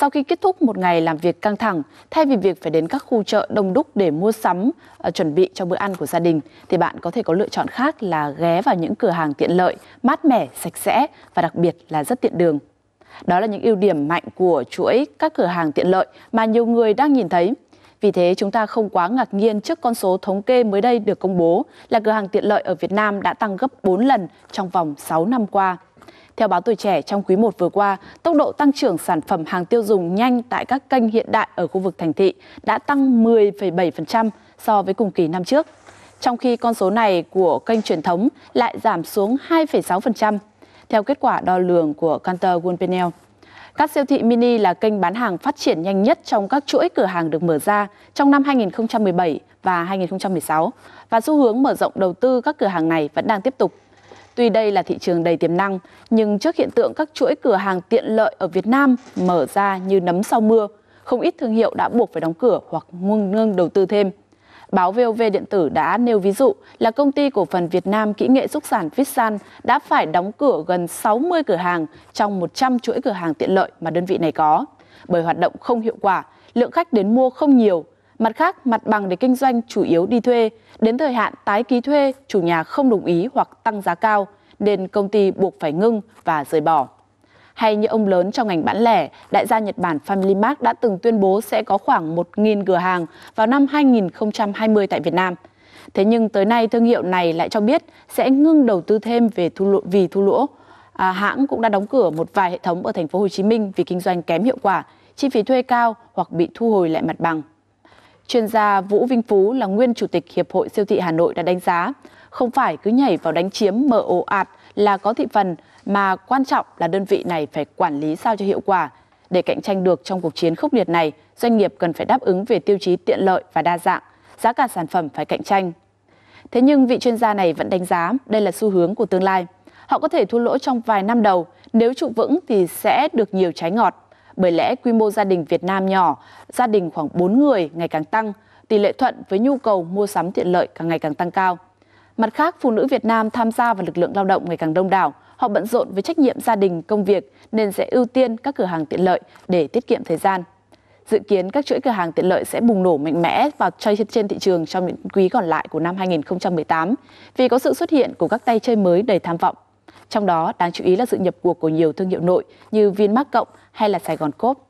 Sau khi kết thúc một ngày làm việc căng thẳng, thay vì việc phải đến các khu chợ đông đúc để mua sắm, ờ, chuẩn bị cho bữa ăn của gia đình, thì bạn có thể có lựa chọn khác là ghé vào những cửa hàng tiện lợi, mát mẻ, sạch sẽ và đặc biệt là rất tiện đường. Đó là những ưu điểm mạnh của chuỗi các cửa hàng tiện lợi mà nhiều người đang nhìn thấy. Vì thế chúng ta không quá ngạc nhiên trước con số thống kê mới đây được công bố là cửa hàng tiện lợi ở Việt Nam đã tăng gấp 4 lần trong vòng 6 năm qua. Theo báo Tuổi Trẻ, trong quý 1 vừa qua, tốc độ tăng trưởng sản phẩm hàng tiêu dùng nhanh tại các kênh hiện đại ở khu vực thành thị đã tăng 10,7% so với cùng kỳ năm trước. Trong khi con số này của kênh truyền thống lại giảm xuống 2,6%, theo kết quả đo lường của Cantor Wolpenel. Các siêu thị mini là kênh bán hàng phát triển nhanh nhất trong các chuỗi cửa hàng được mở ra trong năm 2017 và 2016 và xu hướng mở rộng đầu tư các cửa hàng này vẫn đang tiếp tục. Tuy đây là thị trường đầy tiềm năng, nhưng trước hiện tượng các chuỗi cửa hàng tiện lợi ở Việt Nam mở ra như nấm sau mưa, không ít thương hiệu đã buộc phải đóng cửa hoặc ngưng ngưng đầu tư thêm. Báo VOV Điện tử đã nêu ví dụ là công ty cổ phần Việt Nam Kỹ nghệ Xúc sản Vissan đã phải đóng cửa gần 60 cửa hàng trong 100 chuỗi cửa hàng tiện lợi mà đơn vị này có. Bởi hoạt động không hiệu quả, lượng khách đến mua không nhiều, Mặt khác, mặt bằng để kinh doanh chủ yếu đi thuê. Đến thời hạn tái ký thuê, chủ nhà không đồng ý hoặc tăng giá cao, nên công ty buộc phải ngưng và rời bỏ. Hay như ông lớn trong ngành bán lẻ, đại gia Nhật Bản FamilyMart đã từng tuyên bố sẽ có khoảng 1.000 cửa hàng vào năm 2020 tại Việt Nam. Thế nhưng tới nay thương hiệu này lại cho biết sẽ ngưng đầu tư thêm về thu lỗ vì thu lỗ. À, hãng cũng đã đóng cửa một vài hệ thống ở thành phố Hồ Chí Minh vì kinh doanh kém hiệu quả, chi phí thuê cao hoặc bị thu hồi lại mặt bằng. Chuyên gia Vũ Vinh Phú là nguyên chủ tịch Hiệp hội siêu thị Hà Nội đã đánh giá, không phải cứ nhảy vào đánh chiếm mở ồ ạt là có thị phần mà quan trọng là đơn vị này phải quản lý sao cho hiệu quả. Để cạnh tranh được trong cuộc chiến khốc liệt này, doanh nghiệp cần phải đáp ứng về tiêu chí tiện lợi và đa dạng, giá cả sản phẩm phải cạnh tranh. Thế nhưng vị chuyên gia này vẫn đánh giá đây là xu hướng của tương lai. Họ có thể thua lỗ trong vài năm đầu, nếu trụ vững thì sẽ được nhiều trái ngọt bởi lẽ quy mô gia đình Việt Nam nhỏ, gia đình khoảng 4 người ngày càng tăng, tỷ lệ thuận với nhu cầu mua sắm tiện lợi càng ngày càng tăng cao. Mặt khác, phụ nữ Việt Nam tham gia vào lực lượng lao động ngày càng đông đảo, họ bận rộn với trách nhiệm gia đình, công việc nên sẽ ưu tiên các cửa hàng tiện lợi để tiết kiệm thời gian. Dự kiến các chuỗi cửa hàng tiện lợi sẽ bùng nổ mạnh mẽ vào chơi trên thị trường trong những quý còn lại của năm 2018 vì có sự xuất hiện của các tay chơi mới đầy tham vọng. Trong đó đáng chú ý là sự nhập cuộc của nhiều thương hiệu nội như Vinmart Cộng hay là Sài Gòn Cốp.